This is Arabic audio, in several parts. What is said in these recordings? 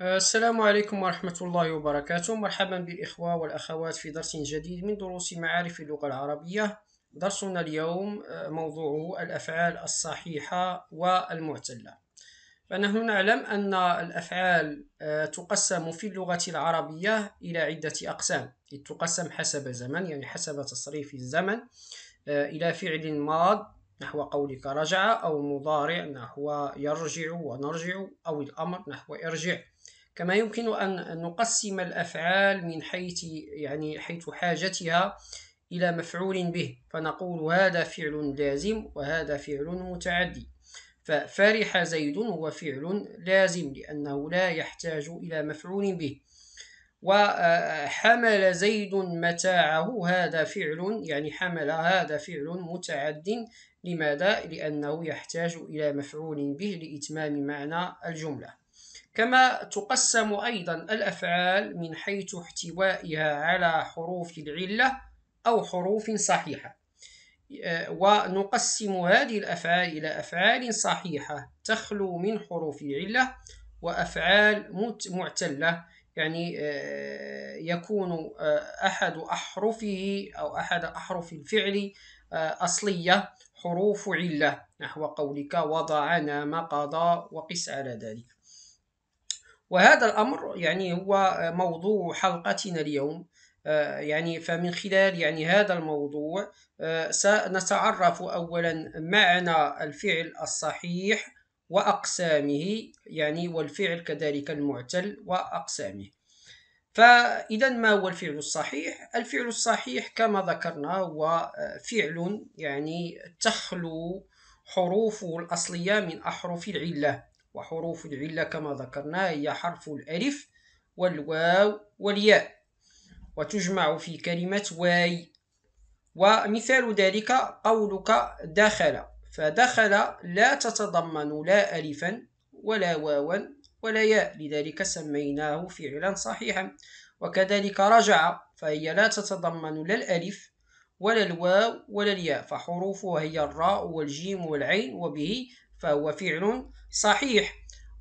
السلام عليكم ورحمة الله وبركاته مرحبا بالإخوة والأخوات في درس جديد من دروس معارف اللغة العربية درسنا اليوم آه، موضوعه الأفعال الصحيحة والمعتلة فنحن نعلم أن الأفعال آه، تقسم في اللغة العربية إلى عدة أقسام تقسم حسب زمن يعني حسب تصريف الزمن آه، إلى فعل ماض نحو قولك رجع أو مضارع نحو يرجع ونرجع أو الأمر نحو ارجع كما يمكن أن نقسم الأفعال من حيث يعني حيث حاجتها إلى مفعول به فنقول هذا فعل لازم وهذا فعل متعدي ففرح زيد هو فعل لازم لأنه لا يحتاج إلى مفعول به وحمل زيد متاعه هذا فعل يعني حمل هذا فعل متعد لماذا؟ لأنه يحتاج إلى مفعول به لإتمام معنى الجملة كما تقسم أيضا الأفعال من حيث احتوائها على حروف العلة أو حروف صحيحة آه، ونقسم هذه الأفعال إلى أفعال صحيحة تخلو من حروف العلة وأفعال معتلة يعني آه، يكون آه، أحد أحرفه أو أحد أحرف الفعل أصلية حروف علة نحو قولك وضعنا ما قضى وقس على ذلك وهذا الأمر يعني هو موضوع حلقتنا اليوم آه، يعني فمن خلال يعني هذا الموضوع آه، سنتعرف أولا معنى الفعل الصحيح وأقسامه يعني والفعل كذلك المعتل وأقسامه فإذا ما هو الفعل الصحيح؟ الفعل الصحيح كما ذكرنا هو آه، فعل يعني تخلو حروفه الأصلية من أحرف العلة وحروف العلة كما ذكرنا هي حرف الألف والواو والياء وتجمع في كلمة واي ومثال ذلك قولك دخل فدخل لا تتضمن لا ألفا ولا واوا ولا ياء لذلك سميناه فعلا صحيحا وكذلك رجع فهي لا تتضمن لا الألف ولا الواو ولا الياء فحروفها هي الراء والجيم والعين وبه فهو فعل صحيح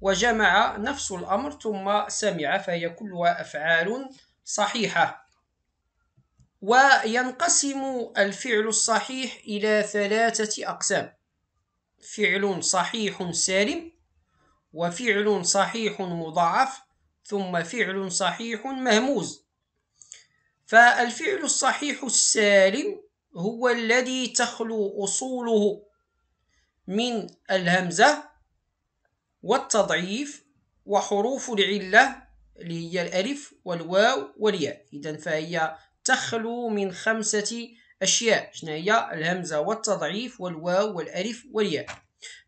وجمع نفس الأمر ثم سمع فهي كلها أفعال صحيحة وينقسم الفعل الصحيح إلى ثلاثة أقسام فعل صحيح سالم وفعل صحيح مضاعف ثم فعل صحيح مهموز فالفعل الصحيح السالم هو الذي تخلو أصوله من الهمزة والتضعيف وحروف العلة اللي هي الألف والواو والياء إذا فهي تخلو من خمسة أشياء شنو هي الهمزة والتضعيف والواو والألف والياء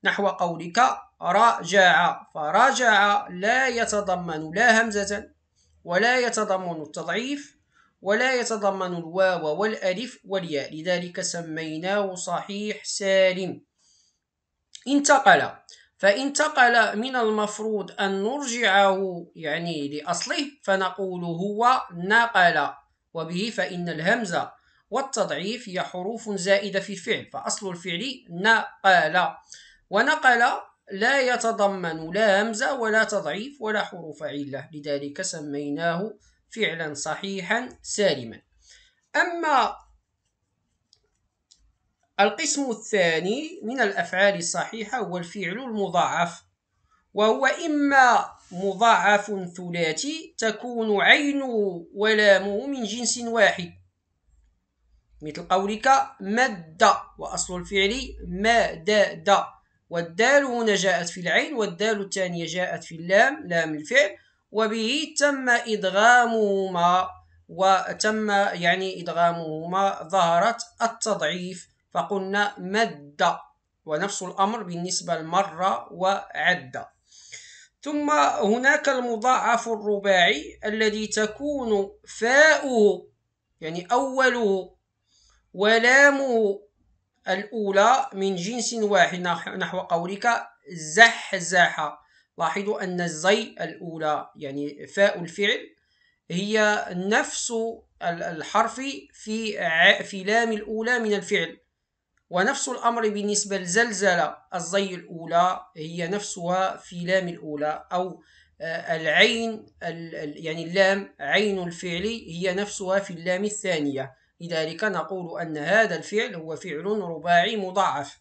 نحو قولك راجع فراجع لا يتضمن لا همزة ولا يتضمن التضعيف ولا يتضمن الواو والألف والياء لذلك سميناه صحيح سالم انتقل فانتقل من المفروض أن نرجعه يعني لأصله فنقول هو نقل وبه فإن الهمزة والتضعيف هي حروف زائدة في الفعل فأصل الفعل نقل ونقل لا يتضمن لا همزة ولا تضعيف ولا حروف علة لذلك سميناه فعلا صحيحا سالما أما القسم الثاني من الأفعال الصحيحة هو الفعل المضاعف وهو إما مضاعف ثلاثي تكون عينه ولامه من جنس واحد مثل قولك مد وأصل الفعل مدد والدال هنا جاءت في العين والدال الثانية جاءت في اللام لام الفعل وبه تم إدغامهما وتم يعني إدغامهما ظهرت التضعيف فقلنا مد ونفس الأمر بالنسبة لمرة وعدة ثم هناك المضاعف الرباعي الذي تكون فاؤه يعني أوله ولامه الأولى من جنس واحد نحو قولك زحزح لاحظوا أن الزي الأولى يعني فاء الفعل هي نفس الحرف في في لام الأولى من الفعل ونفس الأمر بالنسبة لزلزلة الزي الأولى هي نفسها في لام الأولى أو آه، العين يعني اللام عين الفعل هي نفسها في اللام الثانية لذلك نقول أن هذا الفعل هو فعل رباعي مضاعف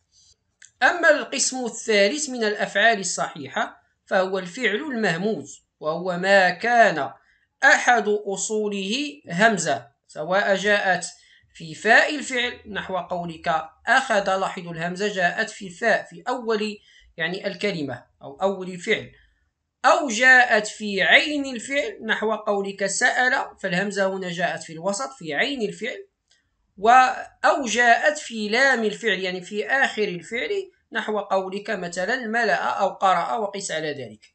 أما القسم الثالث من الأفعال الصحيحة فهو الفعل المهموز وهو ما كان أحد أصوله همزة سواء جاءت في فاء الفعل نحو قولك أخذ لاحظوا الهمزة جاءت في الفاء في أول يعني الكلمة أو أول الفعل أو جاءت في عين الفعل نحو قولك سأل فالهمزة هنا جاءت في الوسط في عين الفعل و أو جاءت في لام الفعل يعني في آخر الفعل نحو قولك مثلا ملأ أو قرأ وقس على ذلك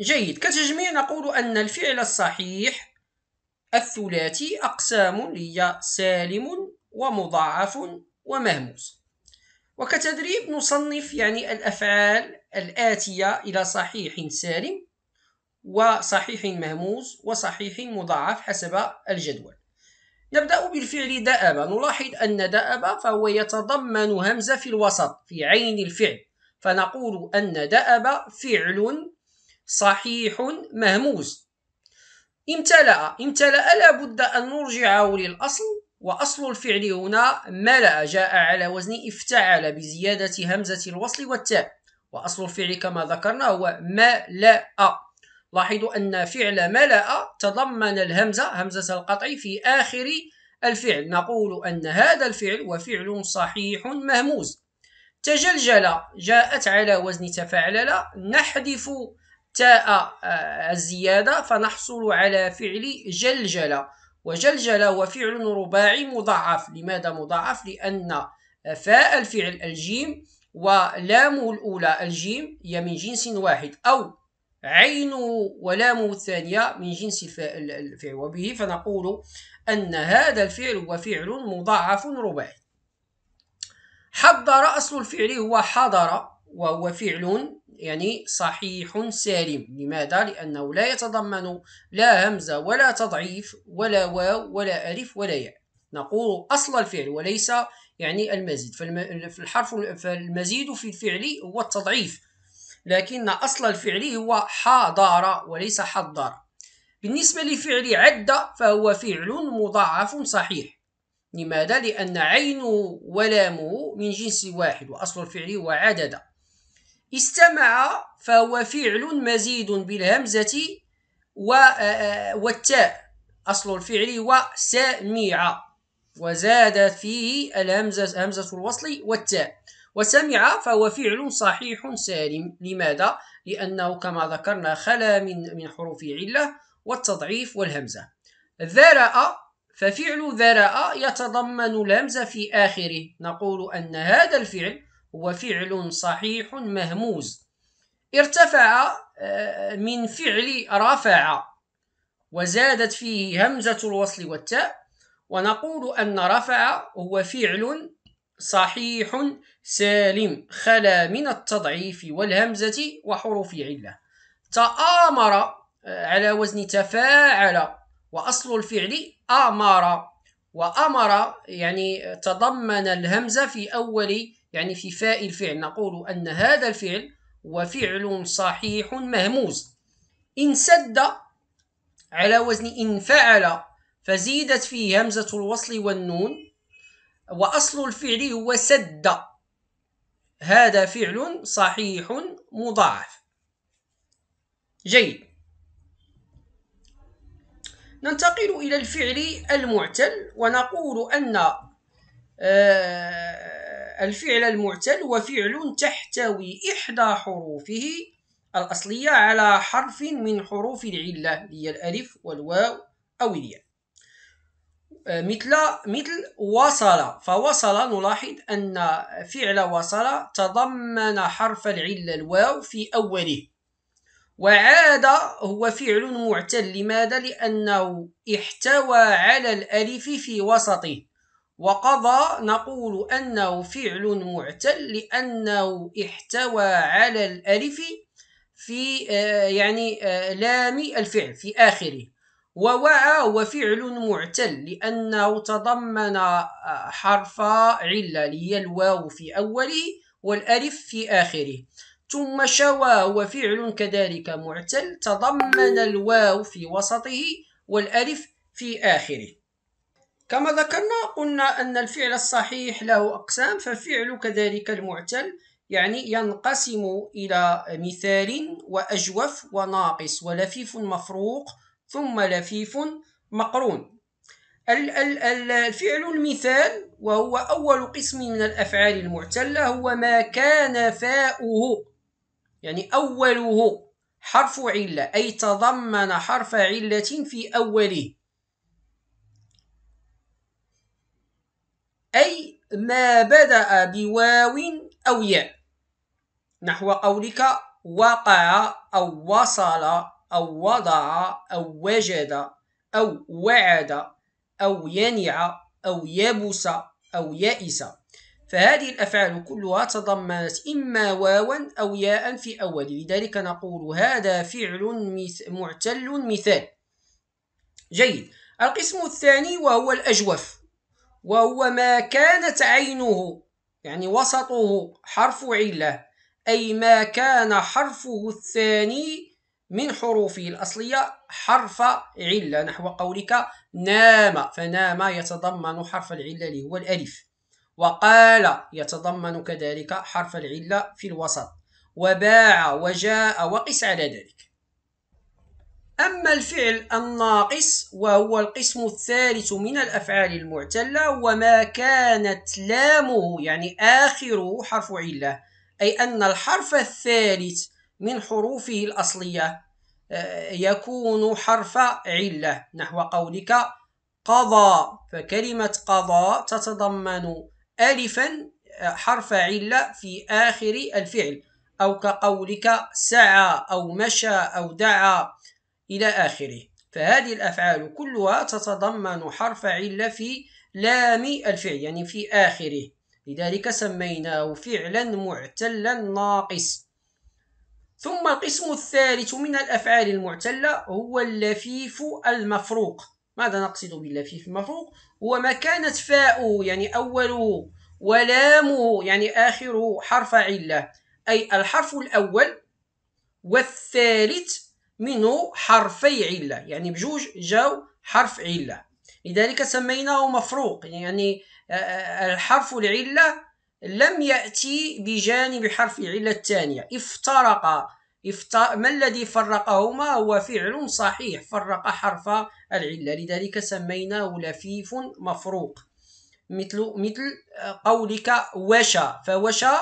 جيد كتجميع نقول أن الفعل الصحيح الثلاثي أقسام هي سالم ومضاعف ومهموس وكتدريب نصنف يعني الأفعال الآتية إلى صحيح سالم وصحيح مهموس وصحيح مضاعف حسب الجدول نبدأ بالفعل دأب نلاحظ أن دأب فهو يتضمن همزة في الوسط في عين الفعل فنقول أن دأب فعل صحيح مهموس امتلأ امتلأ لابد أن نرجعه للأصل وأصل الفعل هنا ملأ جاء على وزن افتعل بزيادة همزة الوصل والتاء وأصل الفعل كما ذكرنا هو ملأ لاحظوا أن فعل ملأ تضمن الهمزة همزة القطع في آخر الفعل نقول أن هذا الفعل وفعل صحيح مهموز تجلجل جاءت على وزن تفعلل نحذف تاء الزيادة فنحصل على فعل جلجلة وجلجلة هو فعل رباعي مضاعف لماذا مضاعف؟ لأن فاء الفعل الجيم ولامه الأولى الجيم هي من جنس واحد أو عينه ولامه الثانية من جنس الفعل وبه فنقول أن هذا الفعل هو فعل مضاعف رباعي حضر أصل الفعل هو حضر وهو فعل يعني صحيح سالم لماذا؟ لأنه لا يتضمن لا همزة ولا تضعيف ولا واو ولا ألف ولا ياء نقول أصل الفعل وليس يعني المزيد فالحرف فالمزيد في الفعل هو التضعيف لكن أصل الفعل هو حضر وليس حضر بالنسبة لفعل عد فهو فعل مضاعف صحيح لماذا؟ لأن عينه ولامه من جنس واحد وأصل الفعل هو عدد استمع فهو فعل مزيد بالهمزة آه، آه، والتاء أصل الفعل وسامع وزاد فيه الهمزة همزة الوصل والتاء وسمع فهو فعل صحيح سالم لماذا؟ لأنه كما ذكرنا خلا من من حروف علة والتضعيف والهمزة ذرأ ففعل ذرأ يتضمن الهمزة في آخره نقول أن هذا الفعل هو فعل صحيح مهموز ارتفع آه، من فعل رفع وزادت فيه همزة الوصل والتاء ونقول أن رفع هو فعل صحيح سالم خلا من التضعيف والهمزة وحروف علة تآمر آه، على وزن تفاعل وأصل الفعل آمر وأمر يعني تضمن الهمزة في أول يعني في فاء الفعل نقول أن هذا الفعل وفعل صحيح مهموز إن سد على وزن إن فعل فزيدت فيه همزة الوصل والنون وأصل الفعل هو سد هذا فعل صحيح مضاعف جيد ننتقل إلى الفعل المعتل ونقول أن آه الفعل المعتل وفعل تحتوي إحدى حروفه الأصلية على حرف من حروف العلة هي الألف والواو أو الياء آه، مثل مثل وصل فوصل نلاحظ أن فعل وصل تضمن حرف العلة الواو في أوله وعاد هو فعل معتل لماذا؟ لأنه احتوى على الألف في وسطه وقضى نقول أنه فعل معتل لأنه احتوى على الألف في آه، يعني آه، لام الفعل في آخره ووعى هو فعل معتل لأنه تضمن آه، حرف علة هي الواو في أوله والألف في آخره ثم شوى هو فعل كذلك معتل تضمن الواو في وسطه والألف في آخره كما ذكرنا قلنا أن الفعل الصحيح له أقسام ففعل كذلك المعتل يعني ينقسم إلى مثال وأجوف وناقص ولفيف مفروق ثم لفيف مقرون الفعل المثال وهو أول قسم من الأفعال المعتلة هو ما كان فاؤه يعني أوله حرف علة أي تضمن حرف علة في أوله أي ما بدأ بواو أو ياء نحو قولك وقع أو وصل أو وضع أو وجد أو وعد أو ينع أو يبس أو يئس فهذه الأفعال كلها تضمنت إما واوا أو ياء في أول لذلك نقول هذا فعل معتل مثال جيد القسم الثاني وهو الأجوف وهو ما كانت عينه يعني وسطه حرف عله اي ما كان حرفه الثاني من حروفه الاصليه حرف عله نحو قولك نام فنام يتضمن حرف العله اللي هو الالف وقال يتضمن كذلك حرف العله في الوسط وباع وجاء وقس على ذلك أما الفعل الناقص وهو القسم الثالث من الأفعال المعتلة وما كانت لامه يعني آخره حرف علة أي أن الحرف الثالث من حروفه الأصلية آه، يكون حرف علة نحو قولك قضى فكلمة قضى تتضمن ألفا آه، حرف علة في آخر الفعل أو كقولك سعى أو مشى أو دعا إلى آخره فهذه الأفعال كلها تتضمن حرف علة في لام الفعل يعني في آخره لذلك سميناه فعلا معتلا ناقص ثم القسم الثالث من الأفعال المعتلة هو اللفيف المفروق ماذا نقصد باللفيف المفروق هو ما كانت فاؤه يعني أوله ولامه يعني آخره حرف علة أي الحرف الأول والثالث منه حرفي علة يعني بجوج جاو حرف علة لذلك سميناه مفروق يعني آه، آه، الحرف العلة لم يأتي بجانب حرف العلة الثانية افترق ما الذي فرقهما هو فعل صحيح فرق حرف العلة لذلك سميناه لفيف مفروق مثل مثل قولك وشا فوشا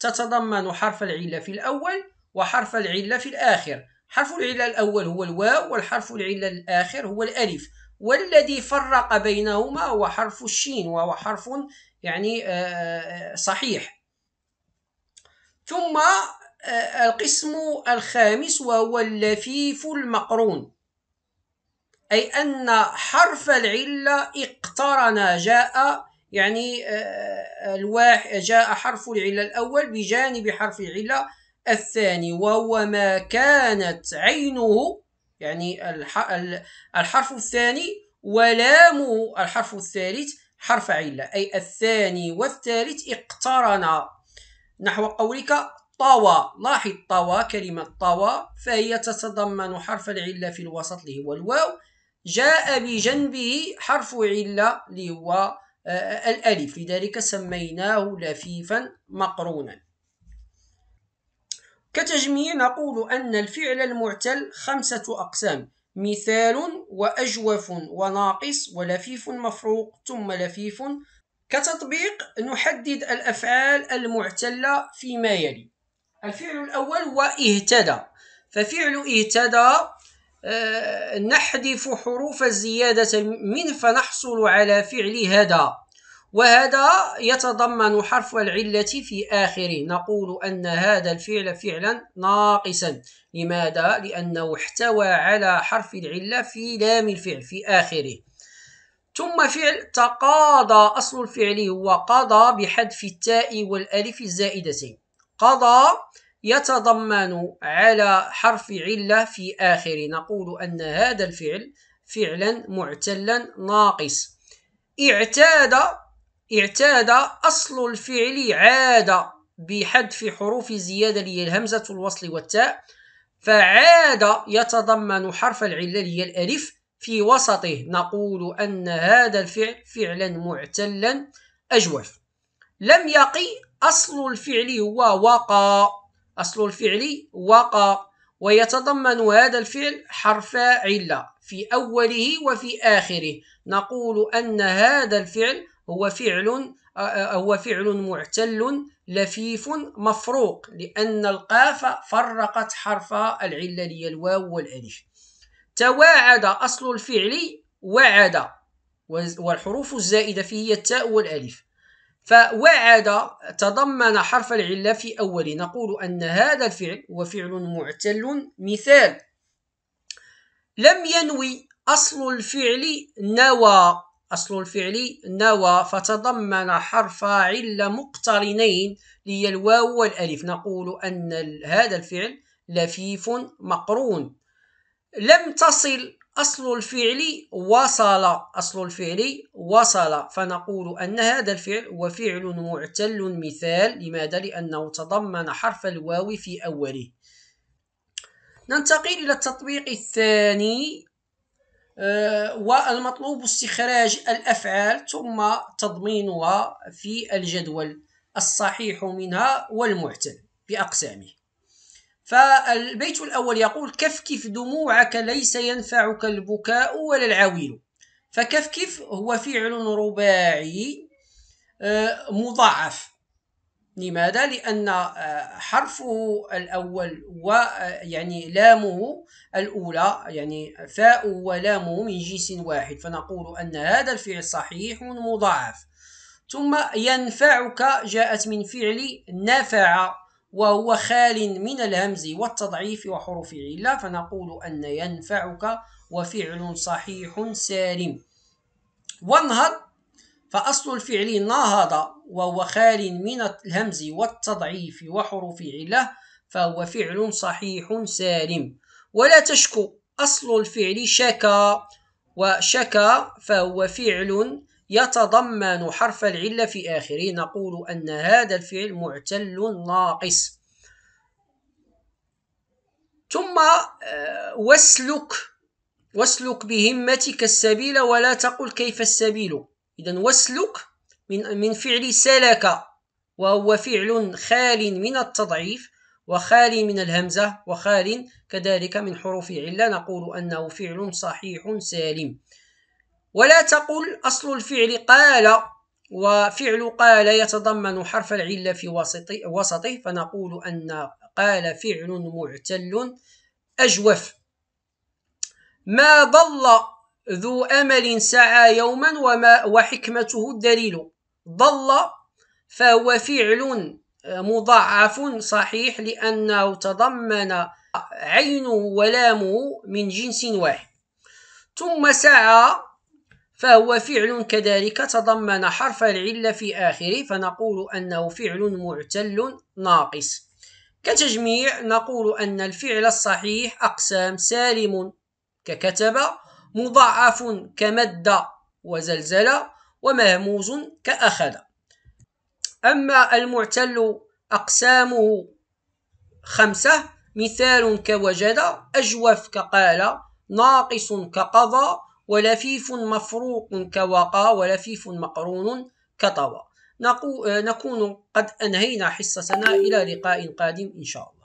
تتضمن حرف العلة في الأول وحرف العلة في الآخر حرف العلة الأول هو الواو والحرف العلة الآخر هو الألف والذي فرق بينهما هو حرف الشين وهو حرف يعني آه، آه، صحيح ثم آه، القسم الخامس وهو اللفيف المقرون أي أن حرف العلة اقترن جاء يعني الواحد جاء حرف العلة الأول بجانب حرف العلة الثاني وهو ما كانت عينه يعني الحرف الثاني ولامه الحرف الثالث حرف علة أي الثاني والثالث اقترنا نحو قولك طوى لاحظ طوى كلمة طوى فهي تتضمن حرف العلة في الوسط اللي هو الواو جاء بجنبه حرف علة اللي هو آه، آه، الألف لذلك سميناه لفيفا مقرونا كتجميع نقول أن الفعل المعتل خمسة أقسام مثال وأجوف وناقص ولفيف مفروق ثم لفيف كتطبيق نحدد الأفعال المعتلة فيما يلي الفعل الأول هو اهتدى ففعل اهتدى آه، نحذف حروف الزيادة من فنحصل على فعل هذا وهذا يتضمن حرف العلة في آخره نقول أن هذا الفعل فعلا ناقصا لماذا؟ لأنه احتوى على حرف العلة في لام الفعل في آخره ثم فعل تقاضى أصل الفعل هو قضى بحذف التاء والألف الزائدتين قضى يتضمن على حرف علة في آخره نقول أن هذا الفعل فعلا معتلا ناقص اعتاد اعتاد أصل الفعل عاد بحذف حروف الزيادة اللي هي الهمزة الوصل والتاء فعاد يتضمن حرف العلة اللي هي الألف في وسطه نقول أن هذا الفعل فعلا معتلا أجوف لم يقي أصل الفعل هو وقى أصل الفعل وقى ويتضمن هذا الفعل حرف علة في أوله وفي آخره نقول أن هذا الفعل هو فعل آه، آه، آه، هو فعل معتل لفيف مفروق لأن القاف فرقت حرف العلة اللي هي الواو والألف تواعد أصل الفعل وعد والحروف الزائدة فيه هي التاء والألف فوعد تضمن حرف العلة في أوله نقول أن هذا الفعل هو فعل معتل مثال لم ينوي أصل الفعل نوى أصل الفعل نوى فتضمن حرف علة مقترنين لي الواو والألف نقول أن هذا الفعل لفيف مقرون لم تصل أصل الفعل وصل أصل الفعل وصل فنقول أن هذا الفعل هو فعل معتل مثال لماذا؟ لأنه تضمن حرف الواو في أوله ننتقل إلى التطبيق الثاني آه، والمطلوب استخراج الافعال ثم تضمينها في الجدول الصحيح منها والمعتل باقسامه فالبيت الاول يقول كفكف دموعك ليس ينفعك البكاء ولا العويل فكفكف هو فعل رباعي آه، مضاعف لماذا؟ لأن آه، حرفه الأول ويعني آه، لامه الأولى يعني فاء ولامه من جنس واحد فنقول أن هذا الفعل صحيح مضاعف ثم ينفعك جاءت من فعل نفع وهو خال من الهمز والتضعيف وحروف علة فنقول أن ينفعك وفعل صحيح سالم وانهض فأصل الفعل ناهض وهو خال من الهمز والتضعيف وحروف علة فهو فعل صحيح سالم ولا تشكو أصل الفعل شكا وشكا فهو فعل يتضمن حرف العلة في آخره نقول أن هذا الفعل معتل ناقص ثم آه، واسلك واسلك بهمتك السبيل ولا تقل كيف السبيل إذا وسلك من من فعل سلك وهو فعل خال من التضعيف وخال من الهمزة وخال كذلك من حروف علة نقول أنه فعل صحيح سالم ولا تقل أصل الفعل قال وفعل قال يتضمن حرف العلة في وسطه فنقول أن قال فعل معتل أجوف ما ضل ذو أمل سعى يوما وما وحكمته الدليل ضل فهو فعل آه، مضاعف صحيح لأنه تضمن عينه ولامه من جنس واحد ثم سعى فهو فعل كذلك تضمن حرف العلة في آخره فنقول أنه فعل معتل ناقص كتجميع نقول أن الفعل الصحيح أقسام سالم ككتب مضاعف كمد وزلزل ومهموز كأخذ أما المعتل أقسامه خمسة مثال كوجد أجوف كقال ناقص كقضى ولفيف مفروق كوقى ولفيف مقرون كطوى نكون قد أنهينا حصتنا إلى لقاء قادم إن شاء الله